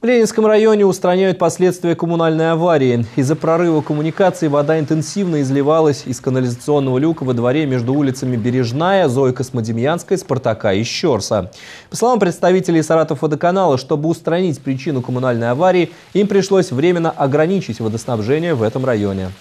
В Ленинском районе устраняют последствия коммунальной аварии. Из-за прорыва коммуникации вода интенсивно изливалась из канализационного люка во дворе между улицами Бережная, Зои Космодемьянской, Спартака и Щерса. По словам представителей Саратов водоканала, чтобы устранить причину коммунальной аварии, им пришлось временно ограничить водоснабжение в этом районе.